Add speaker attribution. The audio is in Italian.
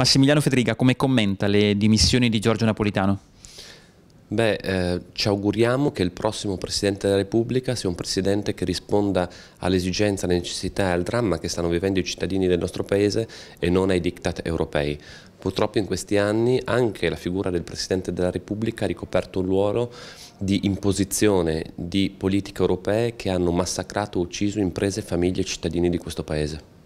Speaker 1: Massimiliano Federica, come commenta le dimissioni di Giorgio Napolitano?
Speaker 2: Beh, eh, ci auguriamo che il prossimo Presidente della Repubblica sia un Presidente che risponda all'esigenza, alla necessità e al dramma che stanno vivendo i cittadini del nostro Paese e non ai diktat europei. Purtroppo in questi anni anche la figura del Presidente della Repubblica ha ricoperto un ruolo di imposizione di politiche europee che hanno massacrato e ucciso imprese, famiglie e cittadini di questo Paese.